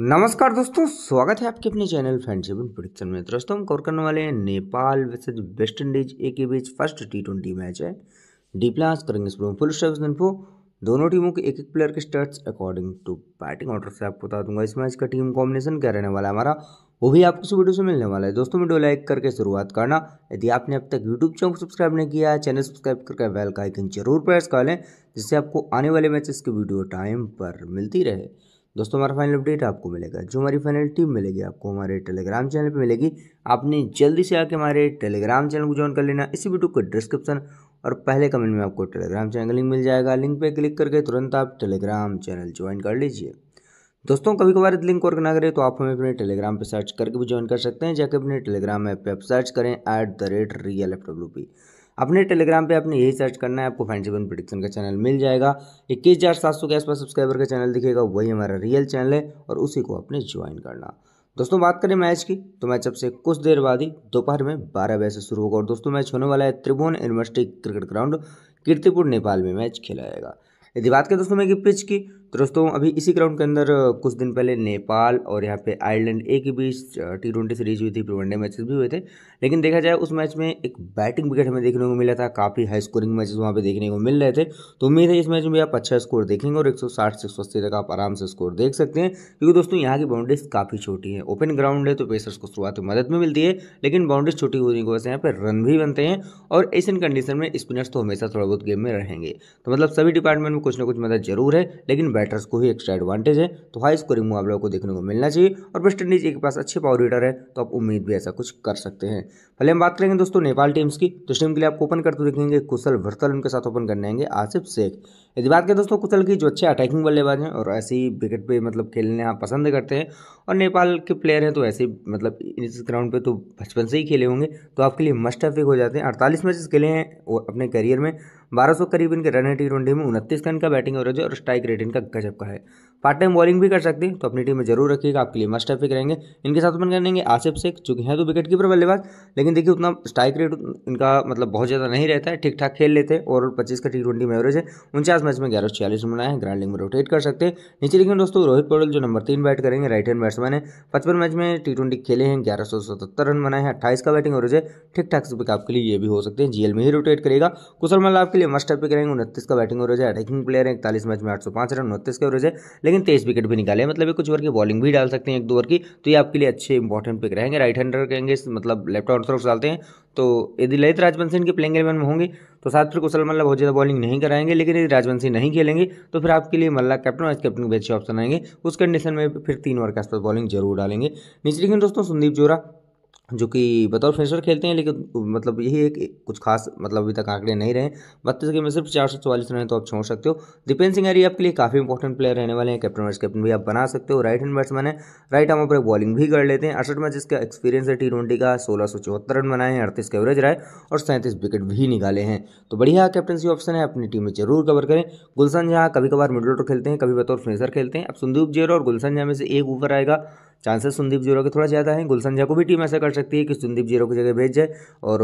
नमस्कार दोस्तों स्वागत है आपके अपने चैनल फ्रेंडशिप इन प्रोडिक्शन में दोस्तों हम कवर करने वाले हैं Nepal versus West Indies A के बीच फर्स्ट टी ट्वेंटी मैच है डी प्लास करेंगे फुल स्टॉप्स इनफो दोनों टीमों के एक एक प्लेयर के stats according to batting order से आपको बता दूंगा इस मैच का टीम कॉम्बिनेशन क्या रहने वाला है हमारा वो भी आपको इस वीडियो से मिलने वाला है दोस्तों वीडियो लाइक करके शुरुआत करना यदि आपने अब तक यूट्यूब चैनल को सब्सक्राइब नहीं किया है चैनल सब्सक्राइब करके बेल का आइकन जरूर प्रेस कर लें जिससे आपको आने वाले मैचेस की वीडियो टाइम पर मिलती रहे दोस्तों हमारा फाइनल अपडेट आपको मिलेगा जो हमारी फाइनल टीम मिलेगी आपको हमारे टेलीग्राम चैनल पे मिलेगी आपने जल्दी से आके हमारे टेलीग्राम चैनल को ज्वाइन कर लेना इसी वीडियो को डिस्क्रिप्शन और पहले कमेंट में आपको टेलीग्राम चैनल का लिंक मिल जाएगा लिंक पर क्लिक करके तुरंत आप टेलीग्राम चैनल ज्वाइन कर लीजिए दोस्तों कभी कभार लिंक और ना करें तो आप हमें अपने टेलीग्राम पर सर्च करके भी ज्वाइन कर सकते हैं जाके अपने टेलीग्राम ऐप पर आप सर्च करें at the rate real F W P अपने टेलीग्राम पे आपने यही सर्च करना है आपको फैंड सेवन प्रोडिक्शन का चैनल मिल जाएगा इक्कीस हज़ार सात सौ के आसपास सब्सक्राइबर का चैनल दिखेगा वही हमारा रियल चैनल है और उसी को आपने ज्वाइन करना दोस्तों बात करें मैच की तो मैच अब से कुछ देर बाद ही दोपहर में बारह बजे से शुरू होगा और दोस्तों मैच होने वाला है Tribhuvan university cricket ground Kirtipur Nepal में मैच खेला जाएगा यदि बात करें दोस्तों मैं पिच की तो दोस्तों अभी इसी ग्राउंड के अंदर कुछ दिन पहले नेपाल और यहाँ पे आयरलैंड ए के बीच टी ट्वेंटी सीरीज हुई थी फिर वनडे मैचेस भी हुए थे लेकिन देखा जाए उस मैच में एक बैटिंग विकेट हमें देखने को मिला था काफ़ी हाई स्कोरिंग मैचेस वहाँ पे देखने को मिल रहे थे तो उम्मीद है इस मैच में आप अच्छा स्कोर देखेंगे और एक सौ तक आप आराम से स्कोर देख सकते हैं क्योंकि दोस्तों यहाँ की बाउंड्रीज काफ़ी छोटी है ओपन ग्राउंड है तो पेसर्स को शुरुआत में मदद में मिलती है लेकिन बाउंड्रीज छोटी होने की वजह से यहाँ पर रन भी बनते हैं और ऐसे कंडीशन में स्पिनर्स तो हमेशा थोड़ा बहुत गेम में रहेंगे तो मतलब सभी डिपार्टमेंट में कुछ ना कुछ मदद जरूर है लेकिन बैटर्स को ही एक्स्ट्रा एडवांटेज है तो हाई स्कोरिंग मुकाबला को देखने को मिलना चाहिए और वेस्ट इंडीज के पास अच्छे पावर रीडर है तो आप उम्मीद भी ऐसा कुछ कर सकते हैं पहले हम बात करेंगे दोस्तों नेपाल टीम्स की तो टीम के लिए आप ओपन करते देखेंगे कुशल वर्तल उनके साथ ओपन करने आएंगे आसिफ शेख यदि बात करें दोस्तों कुशल की जो अच्छे अटैकिंग बल्लेबाज हैं और ऐसे ही विकेट पर मतलब खेलने आप पसंद करते हैं और नेपाल के प्लेयर हैं तो ऐसे ही मतलब इस ग्राउंड पर तो बचपन से ही खेले होंगे तो आपके लिए मस्ट हैव हो जाते हैं अड़तालीस मैचेस खेले हैं और अपने करियर में बारह सौ करीब इनके रन है टी ट्वेंटी में उनतीस का इनका बैटिंग एवरेज है और स्ट्राइक रेट इनका गजब का है पार्ट टाइम बॉलिंग भी कर सकते हैं तो अपनी टीम में जरूर रखिएगा आपके लिए मस्ट एफिक रहेंगे इनके साथ अपन करेंगे आसिफ शेख चूंकि हैं तो विकेट कीपर बल्लेबाज लेकिन देखिए उतना स्ट्राइक रेट इनका मतलब बहुत ज़्यादा नहीं रहता है ठीक ठाक खेल लेते हैं और पच्चीस का टी ट्वेंटी एवरेज है उनचास मैच में ग्यारह सौ छियालीस रन बनाए हैं लीग में रोटेट कर सकते हैं नीचे लिखे दोस्तों रोहित पोडल जो नंबर तीन बैट करेंगे राइट हैंड बैट्समैन है पचपन मैच में टी ट्वेंटी खेले हैं ग्यारह सौ रन बनाए हैं अट्ठाईस का बैटिंग एवरेज है ठीक ठाक पिक आपके लिए ये भी हो सकते हैं जीएल में ही रोटेट करेगा कुशल मल्ला आपके लिए मस्ट एफिक रहेंगे उनतीस का बैटिंग एवरेज है अटैकिंग प्लेयर है इकतालीस मैच में आठ सौ रन उनतीस का एवरेज है लेकिन तेईस विकेट भी निकाले मतलब कुछ ओवर की बॉलिंग भी डाल सकते हैं एक दो ओवर की तो ये आपके लिए अच्छे इंपॉर्टेंट पिक रहेंगे राइट हैंडर कहेंगे मतलब लेफ्ट ऑन तरफ डालते हैं तो यदि ललित राजवंशी इनके प्लेइंग एलेवन में होंगे तो साथ फिर कुशल मल्ला बहुत ज़्यादा बॉलिंग नहीं कराएंगे लेकिन यदि राजवंशी नहीं खेलेंगे तो फिर आपके लिए मल्ला कैप्टन और कैप्टन के अच्छे ऑप्शन आएंगे उस कंडीशन में फिर तीन ओवर के आसपास बॉलिंग जरूर डालेंगे नीचे देखें दोस्तों संदीप जोरा जो कि बतौर फिनिशर खेलते हैं लेकिन मतलब यही एक कुछ खास मतलब अभी तक आंकड़े नहीं रहे बत्तीस गेम में सिर्फ चार सौ चौवालीस रन तो आप छोड़ सकते हो दीपेंद्र सिंह हरी आपके लिए काफ़ी इंपॉर्टेंट प्लेयर रहने वाले हैं कैप्टन वाइस कैप्टन भी आप बना सकते हो राइट हैंड बैट्समैन है राइट आर्म पर बॉलिंग भी कर लेते हैं अड़सठ मैच इसका एक्सपीरियंस है टी ट्वेंटी का सोलह सौ चौहत्तर रन बनाए हैं अड़तीस का एवरेज रहा है और सैंतीस विकेट भी निकाले हैं तो बढ़िया कैप्टनसी ऑप्शन है अपनी टीम में जरूर कवर करें गुलशन जहाँ कभी कभार मिडल ऑर्डर खेलते हैं कभी बतौर फिनिशर खेलते हैं अब संदीप जेरो और गुलशन जहाँ में से एक ऊपर आएगा चांसेस संदीप जेरो के थोड़ा ज़्यादा है गुलशन झा को भी टीम ऐसा कर सकती है कि संदीप जीरो की जगह भेज जाए और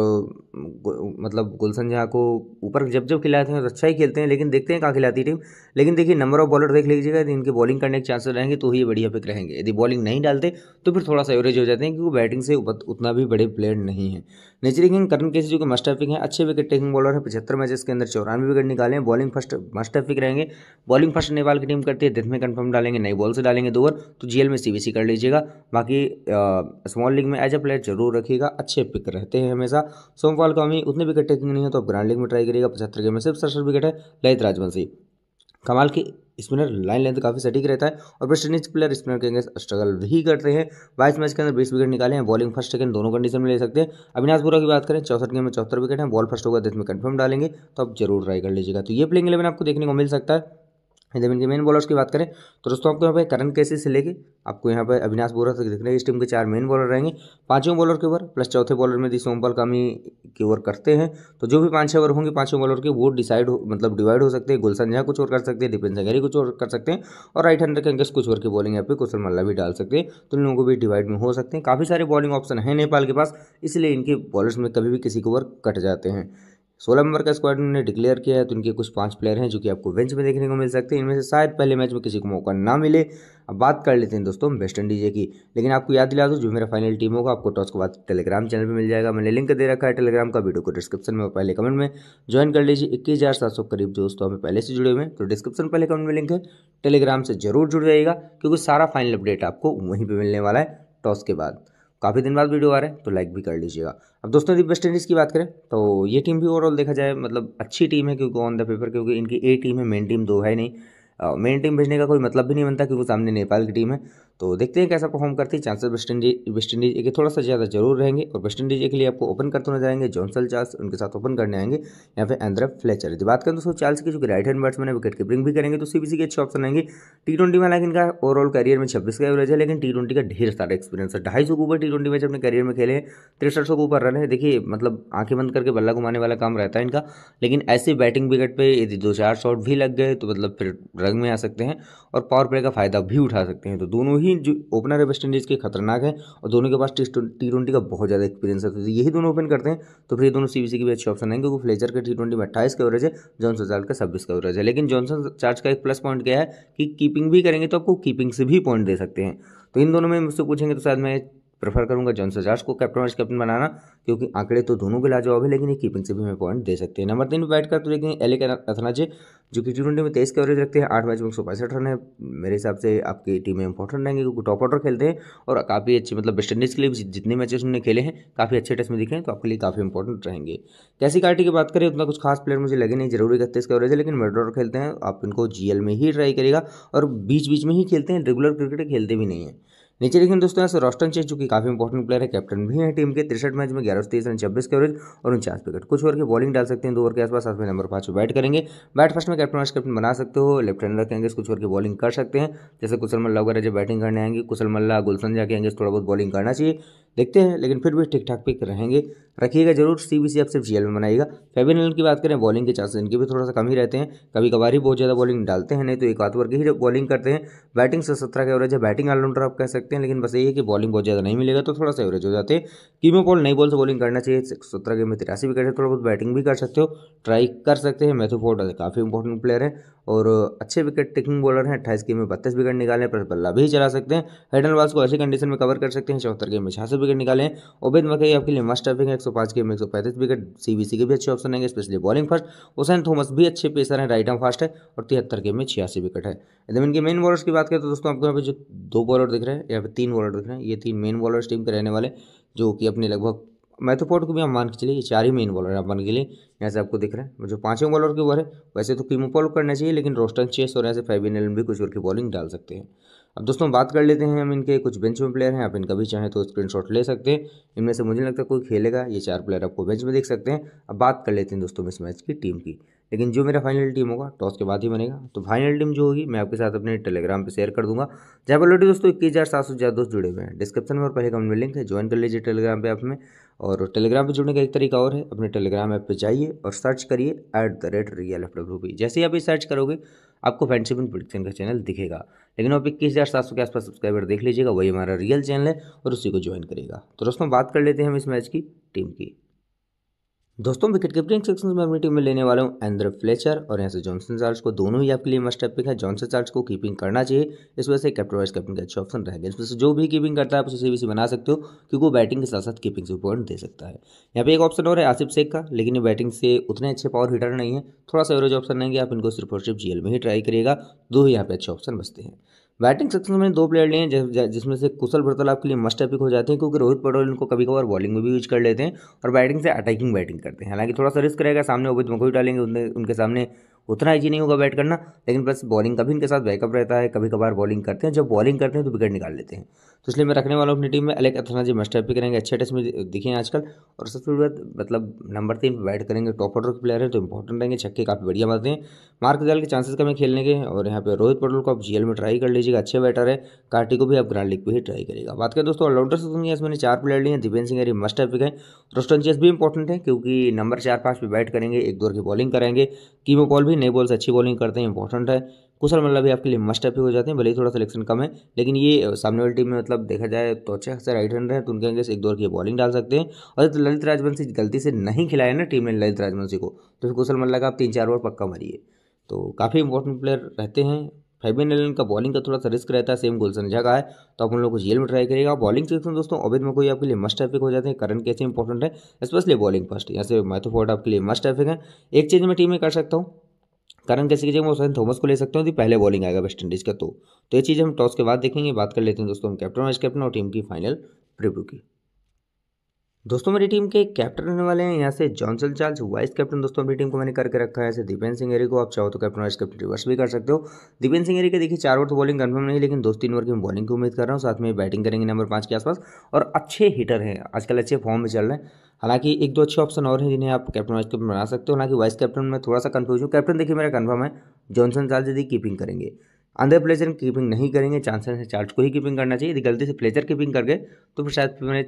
मतलब गुलशन झा को ऊपर जब जब खिलाते हैं तो अच्छा ही खेलते हैं लेकिन देखते हैं कहाँ खिलाती टीम लेकिन देखिए नंबर ऑफ बॉलर देख लीजिएगा यदि इनके बॉलिंग करने के चांसेस रहेंगे तो ही बढ़िया पिक रहेंगे यदि बॉलिंग नहीं डालते तो फिर थोड़ा सा एवरेज हो जाते हैं क्योंकि बैटिंग से उतना भी बड़े प्लेयर नहीं है नेचरी किंग करण केसी जो कि मस्ट पिक हैं अच्छे विकेट टेकिंग बॉलर है पचहत्तर मैचेस के अंदर चौरानवे विकेट निकाले हैं बॉलिंग फर्स्ट मस्ट पिक रहेंगे बॉलिंग फर्स्ट नेपाल की टीम करती है दिन में कंफर्म डालेंगे नई बॉल से डालेंगे दो ओवर तो जीएल में सीबीसी कर लीजिएगा बाकी स्मॉल लीग में एज ए प्लेयर जरूर रखिएगा अच्छे पिक रहते हैं हमेशा सोमवाल को हमें उतने विकेट टेकिंग नहीं है तो आप ग्रांड लीग में ट्राई करिएगा पचहत्तर गेम में सिर्फ सड़सठ विकेट है लहित राजवंशी कमाल की स्पिनर लाइन लेंथ काफ़ी सटीक रहता है और वेस्ट इंडीज प्लेयर स्पिनर के अंदर स्ट्रगल भी करते हैं बाईस मैच के अंदर बीस विकेट निकाले हैं बॉलिंग फर्स्ट सेकंड दोनों कंडीशन में ले सकते हैं अविनाश बुरा की बात करें चौसठ गेम में चौहत्तर विकेट है बॉल फर्स्ट होगा दस में कंफर्म डालेंगे तो आप जरूर ट्राई कर लीजिएगा तो ये प्लेइंग इलेवन आपको देखने को मिल सकता है जब इनके मेन बॉलर्स की बात करें तो दोस्तों आपको यहाँ पे करण कैसे से लेके आपको यहाँ पे अविनाश बोरा तक देखने इस टीम के चार मेन बॉलर रहेंगे पांचवें बॉलर के ओवर प्लस चौथे बॉलर में दी सोमपाल कामी के ओवर करते हैं तो जो भी पांच छः ओवर होंगे पांचवें बॉलर के वो डिसाइड हो मतलब डिवाइड हो सकते हैं गुलशन झा कुछ और कर सकते हैं दीपेंद्र संघेरी कुछ और कर सकते हैं और राइट हैंडर के अंकस कुछ ओवर की बॉलिंग यहाँ पे कुशल मल्ला भी डाल सकते हैं तो इन लोगों को भी डिवाइड में हो सकते हैं काफ़ी सारे बॉलिंग ऑप्शन हैं नेपाल के पास इसलिए इनके बॉलर्स में कभी भी किसी को ओवर कट जाते हैं सोलह नंबर का स्क्वाड उन्होंने डिक्लेयर किया है तो इनके कुछ पांच प्लेयर हैं जो कि आपको बेंच में देखने को मिल सकते हैं इनमें से शायद पहले मैच में किसी को मौका ना मिले अब बात कर लेते हैं दोस्तों वेस्ट इंडीज की लेकिन आपको याद दिला दो जो मेरा फाइनल टीम होगा आपको टॉस के बाद टेलीग्राम चैनल पर मिल जाएगा मैंने लिंक दे रखा है टेलीग्राम का वीडियो को डिस्क्रिप्शन में पहले कमेंट में ज्वाइन कर लीजिए इक्कीस हज़ार सात सौ करीब दोस्तों हमें पहले से जुड़े हुए हैं तो डिस्क्रिप्शन पहले कमेंट में लिंक है टेलीग्राम से जरूर जुड़ जाएगा क्योंकि सारा फाइनल अपडेट आपको वहीं पर मिलने वाला है टॉस के बाद काफ़ी दिन बाद वीडियो आ रहा है तो लाइक भी कर लीजिएगा अब दोस्तों यदि वेस्ट इंडीज़ की बात करें तो ये टीम भी ओवरऑल देखा जाए मतलब अच्छी टीम है क्योंकि ऑन द पेपर क्योंकि इनकी ए टीम है मेन टीम दो है नहीं मेन टीम भेजने का कोई मतलब भी नहीं बनता क्योंकि सामने नेपाल की टीम है तो देखते हैं कैसा परफॉर्म करती है chances West Indies West Indies के थोड़ा सा ज़्यादा जरूर रहेंगे और वेस्ट इंडीज के लिए आपको ओपन करते नजर आएंगे जॉनसल चार्ल्स उनके साथ ओपन करने आएंगे या फिर एंड्रा फ्लेचर यदि बात करें दोस्तों चार्ल्स की जो राइट हैंड बैट्समैन है विकेट कीपिंग भी करेंगे तो सीबीसी के अच्छे ऑप्शन आएंगे टी ट्वेंटी में हालांकि इनका ओवरऑल करियर में छब्बीस का एवरेज है लेकिन टी ट्वेंटी का ढेर सारा एक्सपीरियंस है ढाई सौ ऊपर टी ट्वेंटी मैच अपने करियर में खेले हैं तिरसठ सौ ऊपर रन है देखिए मतलब आंखें बंद करके बल्ला घुमाने वाला काम रहता है इनका लेकिन ऐसे बैटिंग विकेट पर यदि दो चार शॉट भी लग गए तो मतलब फिर रंग में आ सकते हैं और पावर प्ले का फायदा भी उठा सकते हैं तो दोनों ही ही जो ओपनर है वेस्ट इंडीज़ के खतरनाक है और दोनों के पास टी ट्वेंटी का बहुत ज़्यादा एक्सपीरियंस है तो यही दोनों ओपन करते हैं तो फिर ये दोनों सीबीसी की भी अच्छी ऑप्शन है क्योंकि फ्लेजर का टी ट्वेंटी में अट्ठाईस का है जॉनसन चार्ज का छब्बीस कवरेज है लेकिन जॉनसन चार्ज का एक प्लस पॉइंट क्या है कि कीपिंग भी करेंगे तो आपको कीपिंग से भी पॉइंट दे सकते हैं तो इन दोनों में मुझसे पूछेंगे तो शायद मैं प्रेफर करूंगा जॉन सजार्स को कैप्टन वाइस कैप्टन बनाना क्योंकि आंकड़े तो दोनों के लाजवाब है लेकिन ये कीपिंग से भी हमें पॉइंट दे सकते हैं नंबर तीन में बैट कर तो देखेंगे एलिक अथनाजे जो कि टी ट्वेंटी में तेईस के एवरेज रखते हैं आठ मैच में एक सौ पैंसठ रन है मेरे हिसाब से आपकी टीम में इंपॉर्टेंट रहेंगे क्योंकि टॉप ऑर्डर खेलते हैं और काफ़ी अच्छे मतलब वेस्ट इंडीज़ के लिए जितने मैचेस उन्होंने खेले हैं काफ़ी अच्छे टेस्ट में दिखे हैं तो आपके लिए काफ़ी इंपॉर्टेंट रहेंगे कैसी कार्टी की बात करें उतना कुछ खास प्लेयर मुझे लगे नहीं जरूरी इकतीस का एवरेज है लेकिन मिड ऑर्डर खेलते हैं आप इनको जीएल में ही ट्राई करेगा और बीच बीच में ही खेलते हैं रेगुलर क्रिकेट खेलते भी नहीं है नीचे देखें दोस्तों यहाँ से रोस्टन चेज जो कि काफी इंपॉर्टेंट प्लेयर है कैप्टन भी है टीम के तिरसठ मैच में ग्यारह तेईस रन छब्बीस के एवरेज और उनचास विकेट कुछ ओवर के बॉलिंग डाल सकते हैं दो ओवर के आसपास साथ नंबर पाँच बैट करेंगे बैट फर्स्ट में कैप्टन वाइस कैप्टन बना सकते हो लेफ्ट हैंड रखेंगे कुछ ओवर की बॉलिंग कर सकते हैं जैसे कुशल मल्ला वगैरह जब बैटिंग करने आएंगे कुशल मल्ला गुलशन जाके आएंगे थोड़ा बहुत बॉलिंग करना चाहिए देखते हैं लेकिन फिर भी ठीक ठाक पिक रहेंगे रखिएगा जरूर सी बी सी अब सिर्फ जीएल में बनाइएगा फेविन की बात करें बॉलिंग के चांसेस इनके भी थोड़ा सा कम ही रहते हैं कभी कभार ही बहुत ज़्यादा बॉलिंग डालते हैं नहीं तो एक आध ओवर ही ही बॉलिंग करते हैं बैटिंग से सत्रह का एवरेज है बैटिंग ऑलराउंडर आप कह सकते हैं लेकिन बस यही है कि बॉलिंग बहुत ज़्यादा नहीं मिलेगा तो थोड़ा सा एवरेज हो जाते हैं किमो पॉल नई बॉल से बॉलिंग करना चाहिए सत्रह गेम में तिरासी विकेट है थोड़ा बहुत बैटिंग भी कर सकते हो ट्राई कर सकते हैं मैथ्यू फोर्ड काफ़ी इंपॉर्टेंट प्लेयर है और अच्छे विकेट टेकिंग बॉलर हैं अट्ठाईस गेम में बत्तीस विकेट निकालें प्लस बल्ला भी चला सकते हैं हेडन वाल्स को ऐसी कंडीशन में कवर कर सकते हैं चौहत्तर गेम में छियासठ विकेट निकालें ओबेद मकई आपके लिए मस्ट अपिंग है 105 के एम एक विकेट सीबीसी के भी अच्छे ऑप्शन रहेंगे specially bowling first Hosein Thomas भी अच्छे पेसर हैं राइट आर्म फास्ट है और तिहत्तर के में छियासी विकेट है एकदम इनके मेन बॉलर्स की बात करें तो दोस्तों आपको यहाँ पे जो दो बॉलर दिख रहे हैं यहाँ पे तीन बॉलर दिख रहे हैं ये तीन मेन बॉलर्स टीम के रहने वाले जो कि अपने लगभग मैथोपोर्ट को भी हम मान के चलिए ये चार ही मेन बॉलर हैं अपन के लिए यहाँ से आपको दिख रहे हैं जो पांचों बॉलर की ओवर है वैसे तो कीमो करना चाहिए लेकिन रोस्टन चेस और ऐसे फाइव एन भी कुछ ओवर की बॉलिंग डाल सकते हैं अब दोस्तों बात कर लेते हैं हम इनके कुछ बेंच में प्लेयर हैं आप इनका भी चाहें तो स्क्रीनशॉट ले सकते हैं इनमें से मुझे लगता है कोई खेलेगा ये चार प्लेयर आपको बेंच में देख सकते हैं अब बात कर लेते हैं दोस्तों इस मैच की टीम की लेकिन जो मेरा फाइनल टीम होगा टॉस के बाद ही बनेगा तो फाइनल टीम जो होगी मैं आपके साथ अपने टेलीग्राम पर शेयर कर दूंगा जहाँ पर लोटी दोस्तों इक्कीस हज़ार सात सौ ज़्यादा दोस्त जुड़े हुए हैं डिस्क्रिप्शन में और पहले कमेंट में लिंक है ज्वाइन कर लीजिए टेलीग्राम पे आप में और टेलीग्राम पे जुड़ने का एक तरीका और है अपने टेलीग्राम ऐप पर जाइए और सर्च करिए at the rate F W P जैसे ही आप ये सर्च करोगे आपको फ्रेंडशिप इन प्रोडिक्शन का चैनल दिखेगा लेकिन आप इक्कीस हज़ार सात सौ के आसपास सब्सक्राइबर देख लीजिएगा वही हमारा रियल चैनल है और उसी को ज्वाइन करेगा तो दोस्तों बात कर लेते हैं हम इस मैच की टीम की दोस्तों विकेट कीपिंग सेक्शन में अपनी टीम में लेने वाला हूँ एंद्र फ्लेचर और यहाँ से जॉनसन चार्ल्स को दोनों ही आपके लिए मस्ट पिक है जॉनसन चार्ल्स को कीपिंग करना चाहिए इस वजह से कैप्टन वाइस कैप्टन का अच्छा ऑप्शन रहेगा इस वजह से जो भी कीपिंग करता है आप उसे भी बना सकते हो क्योंकि वो बैटिंग के साथ साथ कीपिंग से पॉइंट दे सकता है यहाँ पे एक ऑप्शन और है आसिफ शेख का लेकिन ये बैटिंग से उतने अच्छे पावर हीटर नहीं है थोड़ा सा एवरेज ऑप्शन रहेंगे आप इनको सिर्फ और सिर्फ जीएल में ही ट्राई करिएगा दो ही यहाँ पे अच्छे ऑप्शन बचते हैं बैटिंग सेक्शन में दो प्लेयर लिए हैं जिसमें से कुशल बर्तल के लिए मस्ट एपिक हो जाते हैं क्योंकि रोहित पटोल इनको कभी कभार बॉलिंग में भी यूज कर लेते हैं और बैटिंग से अटैकिंग बैटिंग करते हैं हालांकि थोड़ा सा रिस्क रहेगा सामने ओबित मकोई डालेंगे उनके सामने उतना ईजी नहीं होगा बैट करना लेकिन बस बॉलिंग का भी इनके साथ बैकअप रहता है कभी कभार बॉलिंग करते हैं जब बॉलिंग करते हैं तो विकेट निकाल लेते हैं तो इसलिए मैं रखने वाला हूँ अपनी टीम में अलग अथना जी मस्टर भी करेंगे अच्छे टेस्ट में दिखे हैं आजकल और सबसे बड़ी बात मतलब नंबर तीन पर बैट करेंगे टॉप ऑर्डर के प्लेयर हैं तो इंपॉर्टेंट रहेंगे छक्के काफ़ी बढ़िया मारते हैं मार्क दल के चांसेस कम है खेलने के और यहाँ पर रोहित पटेल को आप जीएल में ट्राई कर लीजिएगा अच्छे बैटर है कार्टी को भी आप ग्रांड लीग पर ही ट्राई करेगा बात करें दोस्तों ऑलराउंडर से दुनिया तो मैंने चार प्लेयर लिए हैं दीपेंद्र सिंह अरी मस्ट पिक है रोस्टन चेस भी इंपॉर्टेंट है क्योंकि नंबर चार पाँच पर बैट करेंगे एक दो की बॉलिंग करेंगे कीमो बॉल भी भी नई बॉल से अच्छी बॉलिंग करते हैं इंपॉर्टेंट है कुशल मल्ला मतलब भी आपके लिए मस्ट अप हो जाते हैं भले ही थोड़ा सिलेक्शन कम है लेकिन ये सामने वाली टीम में मतलब देखा जाए तो अच्छे खासे राइट हैंडर है तो उनके अंगेस एक दौर की बॉलिंग डाल सकते हैं और तो ललित राजवंशी गलती से नहीं खिलाया ना टीम ने ललित राजवंशी को तो कुशल मल्ला मतलब का आप तीन चार ओवर पक्का मारिए तो काफ़ी इंपॉर्टेंट प्लेयर रहते हैं फैबिन एलन का बॉलिंग का थोड़ा सा रिस्क रहता है सेम गुलशन जगह है तो आप उन लोगों को जेल में ट्राई करिएगा बॉलिंग सेक्शन दोस्तों अवैध मकोई आपके लिए मस्ट एफिक हो जाते हैं करंट कैसे इंपॉर्टेंट है स्पेशली बॉलिंग फर्स्ट यहाँ से मैथोफोर्ट तो आपके लिए मस्ट एफिक है एक चीज़ मैं टीम में कर सकता हूँ कारण कैसे वो सैन थॉमस को ले सकते हो तो यदि पहले बॉलिंग आएगा वेस्ट इंडीज़ का तो तो ये चीज़ हम टॉस के बाद देखेंगे बात कर लेते हैं दोस्तों हम कैप्टन वाइस कैप्टन और टीम की फाइनल प्रिव्यू की दोस्तों मेरी टीम के कैप्टन रहने वाले हैं यहाँ से जॉनसन चार्ल्स वाइस कैप्टन दोस्तों मेरी टीम को मैंने करके रखा है ऐसे दीपेंद्र सिंह एरी को आप चाहो तो कैप्टन वाइस कैप्टन रिवर्स भी कर सकते हो दीपेन सिंह एरी के देखिए चार ओवर तो बॉलिंग कन्फर्म नहीं लेकिन दो तीन ओवर की बॉलिंग की उम्मीद कर रहा हूँ साथ में बैटिंग करेंगे नंबर पाँच के आसपास और अच्छे हिटर हैं आजकल अच्छे फॉर्म में चल रहे हैं हालांकि एक दो अच्छे ऑप्शन और हैं जिन्हें आप कैप्टन वाइस कैप्टन बना सकते हो हालांकि वाइस कैप्टन में थोड़ा सा कन्फ्यूज हूँ कैप्टन देखिए मेरा कन्फर्म है जॉनसन चार्ल्स यदि कीपिंग करेंगे अंदर प्लेजर कीपिंग नहीं करेंगे चांसेस है चार्ज को ही कीपिंग करना चाहिए यदि गलती से प्लेजर कीपिंग कर गए तो फिर शायद मैं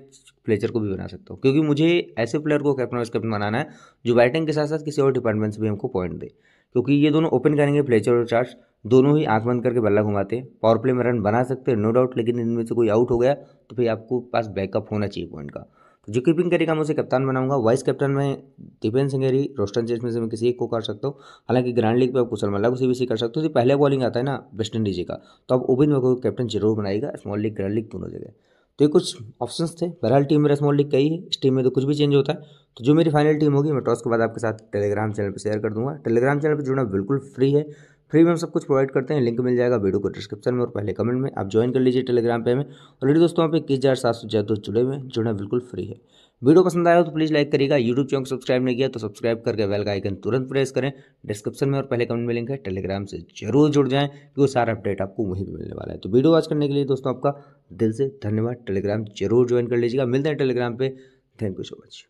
प्लेजर को भी बना सकता हूँ क्योंकि मुझे ऐसे प्लेयर को कैप्टन वाइस कैप्टन बनाना है जो बैटिंग के साथ साथ किसी और डिपार्टमेंट से भी हमको पॉइंट दे क्योंकि ये दोनों ओपन करेंगे प्लेजर और चार्ज दोनों ही आंख बंद करके बल्ला घुमाते हैं पावर प्ले में रन बना सकते हैं नो डाउट लेकिन इनमें से कोई आउट हो गया तो फिर आपको पास बैकअप होना चाहिए पॉइंट का जो कीपिंग करेगा मैं उसे कप्तान बनाऊंगा वाइस कैप्टन में दीपेंद्र सिंगेरी रोस्टन चेस में से मैं किसी एक को कर सकता हूँ हालांकि ग्रैंड लीग पर आप कुशल मल्ला को सीबीसी कर सकते हो जो पहले बॉलिंग आता है ना वेस्ट इंडीज का तो आप ओबिन वर्गो को कैप्टन जरूर बनाएगा स्मॉल लीग ग्रैंड लीग दोनों जगह तो ये कुछ ऑप्शंस थे बहरहाल टीम मेरा स्मॉल लीग कई है इस टीम में तो कुछ भी चेंज होता है तो जो मेरी फाइनल टीम होगी मैं टॉस के बाद आपके साथ टेलीग्राम चैनल पर शेयर कर दूंगा टेलीग्राम चैनल पर जुड़ना बिल्कुल फ्री है फ्री में हम सब कुछ प्रोवाइड करते हैं लिंक मिल जाएगा वीडियो को डिस्क्रिप्शन में और पहले कमेंट में आप ज्वाइन कर लीजिए टेलीग्राम पे और ऑलरेडी दोस्तों यहाँ पे इक्कीस हज़ार सात सौ दोस्त जुड़े हुए हैं जुड़ना बिल्कुल फ्री है वीडियो पसंद आया तो प्लीज़ लाइक करिएगा यूट्यूब चैनल सब्सक्राइब नहीं किया तो सब्सक्राइब करके बेल का आइकन तुरंत प्रेस करें डिस्क्रिप्शन में और पहले कमेंट में लिंक है टेलीग्राम से जरूर जुड़ जाएँ वो सारा अपडेट आपको वहीं पर मिलने वाला है तो वीडियो वॉच करने के लिए दोस्तों आपका दिल से धन्यवाद टेलीग्राम जरूर ज्वाइन कर लीजिएगा मिलते हैं टेलीग्राम पर थैंक यू सो मच